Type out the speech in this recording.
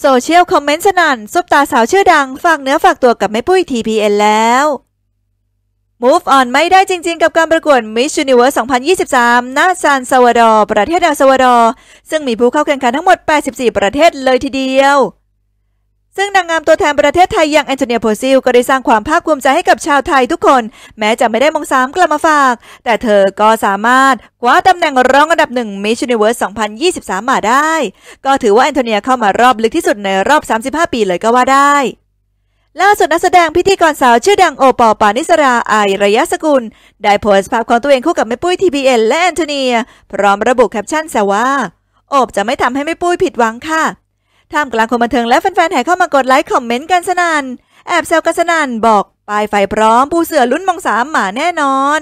โซเชียลคอมเมนต์สนั่นซุปตาสาวชื่อดังฝากเนื้อฝากตัวกับแม่ปุ้ย TPN แล้ว Move on ไม่ได้จริงๆกับการประกวด Miss Universe 2023ณซานซาวาดอร์ประเทศเอลซาวาดอร์ซึ่งมีผู้เข้าแข่งขันทั้งหมด 84 ประเทศเลยทีเดียวซึ่งนางงามตัวแทนประเทศไทย อย่างแอนโทเนียโพซิลก็ได้สร้างความภาคภูมิใจให้กับชาวไทยทุกคน แม้จะไม่ได้มงสามกลับมาฝาก แต่เธอก็สามารถคว้าตำแหน่งรองอันดับหนึ่งมิชชันเวิร์ส2023 มาได้ ก็ถือว่าแอนโทเนียเข้ามารอบ ลึกที่สุดในรอบ 35 ปีเลยก็ว่าได้ ล่าสุดนักแสดงพิธีกรสาว ชื่อดังโอปอปานิสราอายระยะสกุล ได้โพสต์ภาพของตัวเองคู่กับแม่ปุ้ยทีบีเอ็นและแอนโทเนียพร้อมระบุแคปชั่นแซวว่าโอบจะไม่ทำให้แม่ปุ้ยผิดหวังค่ะท่ามกลางคนบันเทิงและแฟนๆแห่เข้ามากดไลค์ คอมเมนต์กันสนั่นแอบแซวกันสนั่นบอก ปลายไฟพร้อมผู้เสือลุ้นมองสามหมาแน่นอน